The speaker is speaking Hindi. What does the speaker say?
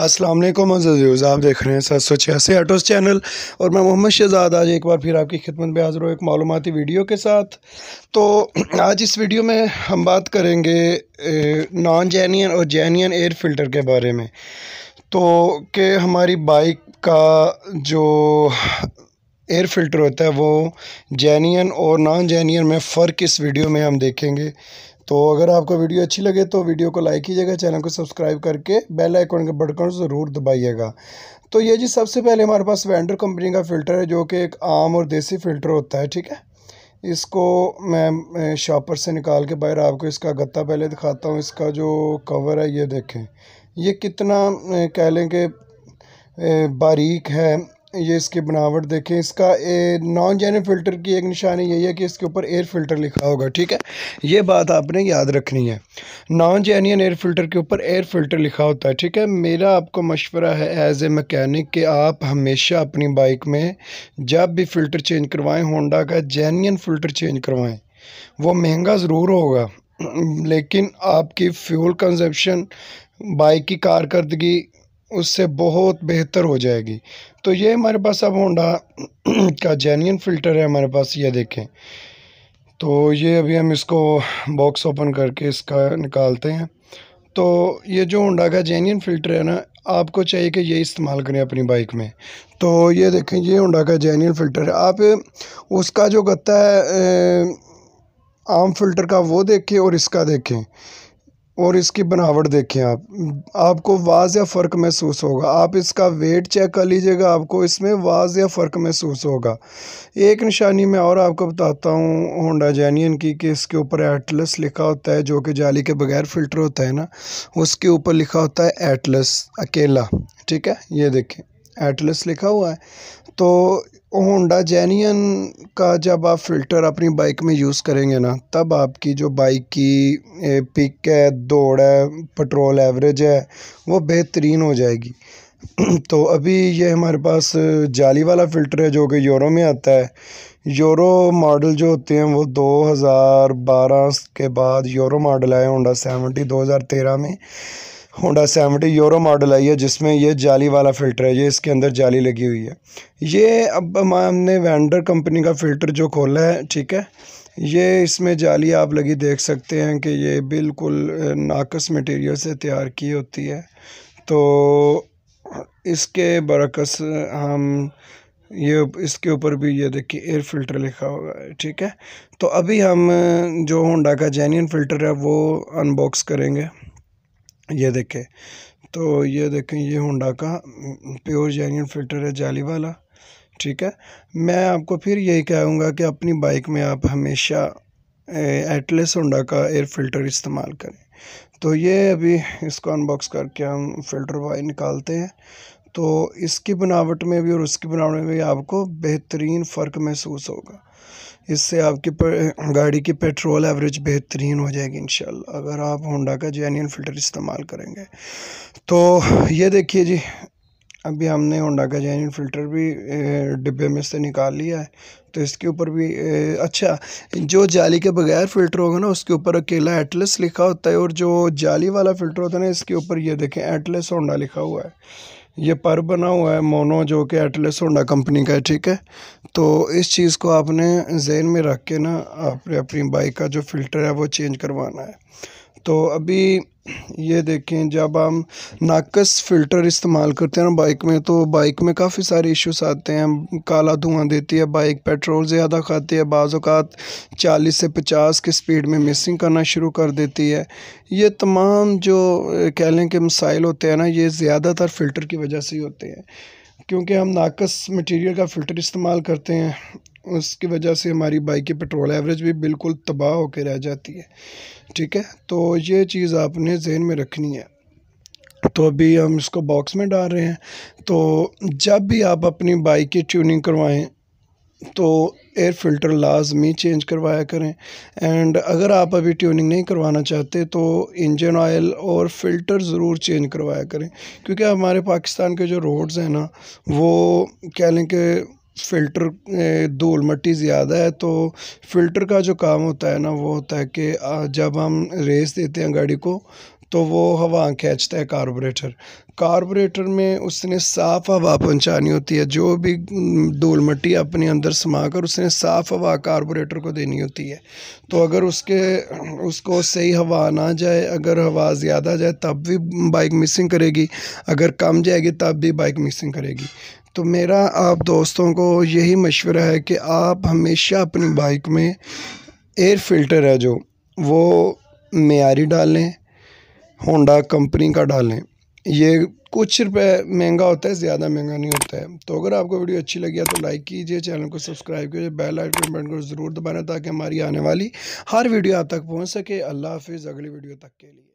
अस्सलाम वालेकुम अजीज़ आप देख रहे हैं सात सौ छियासी आटोस चैनल और मैं मोहम्मद शहजाद आज एक बार फिर आपकी खिदमत में हाजिर हूँ एक मालूमती वीडियो के साथ तो आज इस वीडियो में हम बात करेंगे नॉन जैनियन और जैनियन एयर फिल्टर के बारे में तो कि हमारी बाइक का जो एयर फिल्टर होता है वो जैनियन और नॉन जैनियन में फ़र्क इस वीडियो में हम देखेंगे तो अगर आपको वीडियो अच्छी लगे तो वीडियो को लाइक कीजिएगा चैनल को सब्सक्राइब करके बेल आइकॉन के बटन ज़रूर दबाइएगा तो ये जी सबसे पहले हमारे पास वेंडर कंपनी का फ़िल्टर है जो कि एक आम और देसी फ़िल्टर होता है ठीक है इसको मैं शॉपर से निकाल के बाहर आपको इसका गत्ता पहले दिखाता हूँ इसका जो कवर है ये देखें ये कितना कह लें कि बारीक है ये इसकी बनावट देखें इसका नॉन जैन फ़िल्टर की एक निशानी यही है कि इसके ऊपर एयर फिल्टर लिखा होगा ठीक है ये बात आपने याद रखनी है नॉन जैनियन एयर फिल्टर के ऊपर एयर फिल्टर लिखा होता है ठीक है मेरा आपको मशवरा है एज ए मकैनिक कि आप हमेशा अपनी बाइक में जब भी फ़िल्टर चेंज करवाएं होंडा का जैनियन फ़िल्टर चेंज करवाएं वो महंगा ज़रूर होगा लेकिन आपकी फ्यूल कंजप्शन बाइक की कारकर्दगी उससे बहुत बेहतर हो जाएगी तो ये हमारे पास अब होंडा का जेन्यन फ़िल्टर है हमारे पास ये देखें तो ये अभी हम इसको बॉक्स ओपन करके इसका निकालते हैं तो ये जो होंडा का जेन्यन फ़िल्टर है ना आपको चाहिए कि ये इस्तेमाल करें अपनी बाइक में तो ये देखें ये होंडा का जेन्यन फ़िल्टर है आप उसका जो गत्ता है आम फ़िल्टर का वो देखें और इसका देखें और इसकी बनावट देखें आप आपको वाज या फ़र्क महसूस होगा आप इसका वेट चेक कर लीजिएगा आपको इसमें वाज या फ़र्क महसूस होगा एक निशानी मैं और आपको बताता हूँ होंडा जैनियन की कि इसके ऊपर एटलस लिखा होता है जो कि जाली के बगैर फ़िल्टर होता है ना उसके ऊपर लिखा होता है एटलस अकेला ठीक है ये देखें एटलस लिखा हुआ है तो होंडा जेनियन का जब आप फ़िल्टर अपनी बाइक में यूज़ करेंगे ना तब आपकी जो बाइक की पिक है दौड़ है पेट्रोल एवरेज है वो बेहतरीन हो जाएगी तो अभी ये हमारे पास जाली वाला फ़िल्टर है जो कि यूरो में आता है यूरो मॉडल जो होते हैं वो 2012 के बाद यूरो मॉडल आए होंडा सेवेंटी 2013 में होंडा सेवेंटी यूरो मॉडल आई है जिसमें ये जाली वाला फ़िल्टर है ये इसके अंदर जाली लगी हुई है ये अब हमने वेंडर कंपनी का फ़िल्टर जो खोला है ठीक है ये इसमें जाली आप लगी देख सकते हैं कि ये बिल्कुल नाकस मटेरियल से तैयार की होती है तो इसके बरकस हम ये इसके ऊपर भी ये देखिए एयर फिल्टर लिखा हुआ है ठीक है तो अभी हम जो होंडा का जेन्यन फ़िल्टर है वो अनबॉक्स करेंगे ये देखें तो ये देखें ये होंडा का प्योर जैन फिल्टर है जाली वाला ठीक है मैं आपको फिर यही कहूँगा कि अपनी बाइक में आप हमेशा एटलेस होंडा का एयर फिल्टर इस्तेमाल करें तो ये अभी इसको अनबॉक्स करके हम फिल्टर वाई निकालते हैं तो इसकी बनावट में भी और उसकी बनावट में भी आपको बेहतरीन फ़र्क महसूस होगा इससे आपकी गाड़ी की पेट्रोल एवरेज बेहतरीन हो जाएगी इन अगर आप होंडा का जेन्यन फ़िल्टर इस्तेमाल करेंगे तो ये देखिए जी अभी हमने होंडा का जेन्यन फ़िल्टर भी डिब्बे में से निकाल लिया है तो इसके ऊपर भी अच्छा जो जाली के बगैर फ़िल्टर होगा ना उसके ऊपर अकेला एटलस लिखा होता है और जो जाली वाला फ़िल्टर होता है ना इसके ऊपर ये देखें एटलस होंडा लिखा हुआ है ये पर बना हुआ है मोनो जो कि एटलेस होंडा कंपनी का है ठीक है तो इस चीज़ को आपने जहन में रख के ना आपने अपनी बाइक का जो फ़िल्टर है वो चेंज करवाना है तो अभी ये देखें जब हम नाकस फ़िल्टर इस्तेमाल करते हैं ना बाइक में तो बाइक में काफ़ी सारे इश्यूज आते हैं काला धुआं देती है बाइक पेट्रोल ज़्यादा खाती है बाज़ात 40 से 50 की स्पीड में मिसिंग करना शुरू कर देती है ये तमाम जो कह लें कि मसाइल होते हैं ना ये ज़्यादातर फ़िल्टर की वजह से ही होते हैं क्योंकि हम नाकस मटीरियल का फ़िल्टर इस्तेमाल करते हैं उसकी वजह से हमारी बाइक की पेट्रोल एवरेज भी बिल्कुल तबाह होकर रह जाती है ठीक है तो ये चीज़ आपने जहन में रखनी है तो अभी हम इसको बॉक्स में डाल रहे हैं तो जब भी आप अपनी बाइक की ट्यूनिंग करवाएं तो एयर फिल्टर लाजमी चेंज करवाया करें एंड अगर आप अभी ट्यूनिंग नहीं करवाना चाहते तो इंजन ऑयल और फिल्टर ज़रूर चेंज करवाया करें क्योंकि हमारे पाकिस्तान के जो रोड्स हैं ना वो कह लें कि फ़िल्टर धूल मट्टी ज़्यादा है तो फ़िल्टर का जो काम होता है ना वो होता है कि जब हम रेस देते हैं गाड़ी को तो वो हवा खींचता है कार्बोरेटर कार्बोरेटर में उसने साफ़ हवा पहुंचानी होती है जो भी धूल मट्टी अपने अंदर समा कर उसने साफ़ हवा कार्बोरेटर को देनी होती है तो अगर उसके उसको सही हवा ना जाए अगर हवा ज़्यादा जाए तब भी बाइक मिसिंग करेगी अगर कम जाएगी तब भी बाइक मिसिंग करेगी तो मेरा आप दोस्तों को यही मशवरा है कि आप हमेशा अपनी बाइक में एयर फिल्टर है जो वो मैारी डालें होंडा कंपनी का डालें ये कुछ रुपए महंगा होता है ज़्यादा महंगा नहीं होता है तो अगर आपको वीडियो अच्छी लगी है तो लाइक कीजिए चैनल को सब्सक्राइब कीजिए बेल आइकन बटन को ज़रूर दबाना ताकि हमारी आने वाली हर वीडियो आप तक पहुंच सके अल्लाह हाफिज़ अगली वीडियो तक के लिए